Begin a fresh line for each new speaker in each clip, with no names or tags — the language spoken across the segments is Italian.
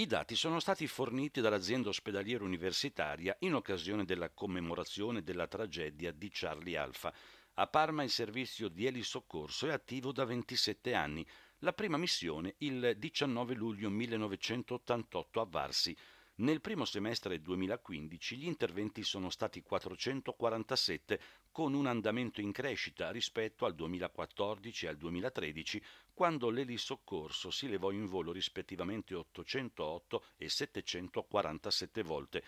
I dati sono stati forniti dall'azienda ospedaliera universitaria in occasione della commemorazione della tragedia di Charlie Alfa. A Parma il servizio di elisoccorso è attivo da 27 anni, la prima missione il 19 luglio 1988 a Varsi. Nel primo semestre 2015 gli interventi sono stati 447 con un andamento in crescita rispetto al 2014 e al 2013 quando l'elisoccorso si levò in volo rispettivamente 808 e 747 volte.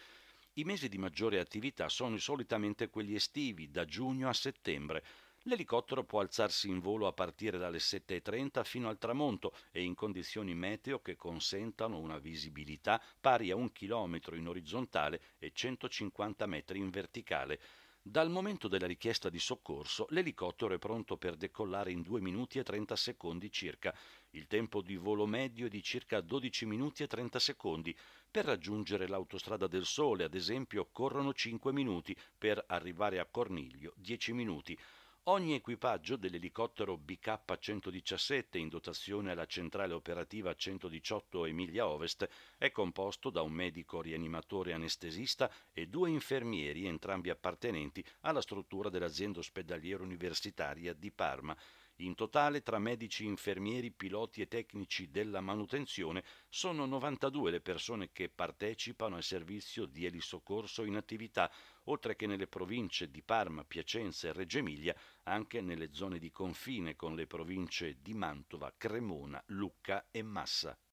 I mesi di maggiore attività sono solitamente quelli estivi, da giugno a settembre, L'elicottero può alzarsi in volo a partire dalle 7.30 fino al tramonto e in condizioni meteo che consentano una visibilità pari a un chilometro in orizzontale e 150 metri in verticale. Dal momento della richiesta di soccorso, l'elicottero è pronto per decollare in 2 minuti e 30 secondi circa. Il tempo di volo medio è di circa 12 minuti e 30 secondi. Per raggiungere l'autostrada del Sole, ad esempio, occorrono 5 minuti, per arrivare a Corniglio 10 minuti. Ogni equipaggio dell'elicottero BK-117 in dotazione alla centrale operativa 118 Emilia Ovest è composto da un medico rianimatore anestesista e due infermieri, entrambi appartenenti alla struttura dell'azienda ospedaliera universitaria di Parma, in totale, tra medici, infermieri, piloti e tecnici della manutenzione, sono 92 le persone che partecipano al servizio di elisoccorso in attività, oltre che nelle province di Parma, Piacenza e Reggio Emilia, anche nelle zone di confine con le province di Mantova, Cremona, Lucca e Massa.